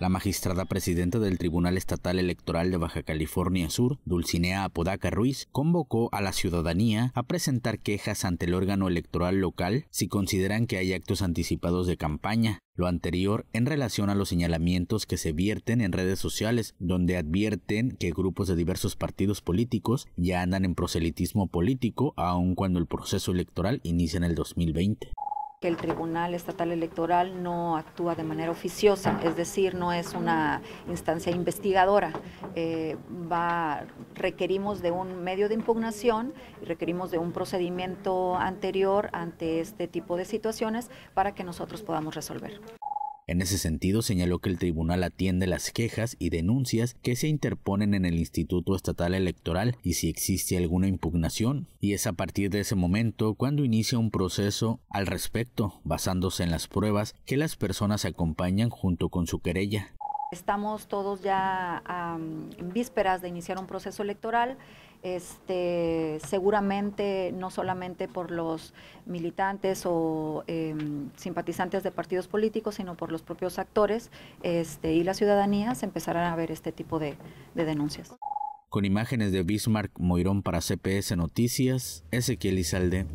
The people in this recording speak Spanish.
La magistrada presidenta del Tribunal Estatal Electoral de Baja California Sur, Dulcinea Apodaca Ruiz, convocó a la ciudadanía a presentar quejas ante el órgano electoral local si consideran que hay actos anticipados de campaña, lo anterior en relación a los señalamientos que se vierten en redes sociales, donde advierten que grupos de diversos partidos políticos ya andan en proselitismo político aun cuando el proceso electoral inicia en el 2020 que el Tribunal Estatal Electoral no actúa de manera oficiosa, es decir, no es una instancia investigadora. Eh, va, requerimos de un medio de impugnación y requerimos de un procedimiento anterior ante este tipo de situaciones para que nosotros podamos resolver. En ese sentido, señaló que el tribunal atiende las quejas y denuncias que se interponen en el Instituto Estatal Electoral y si existe alguna impugnación, y es a partir de ese momento cuando inicia un proceso al respecto, basándose en las pruebas que las personas acompañan junto con su querella. Estamos todos ya en vísperas de iniciar un proceso electoral. Este, seguramente no solamente por los militantes o em, simpatizantes de partidos políticos, sino por los propios actores este, y la ciudadanía se empezarán a ver este tipo de, de denuncias. Con imágenes de Bismarck Moirón para CPS Noticias, Ezequiel Izalde.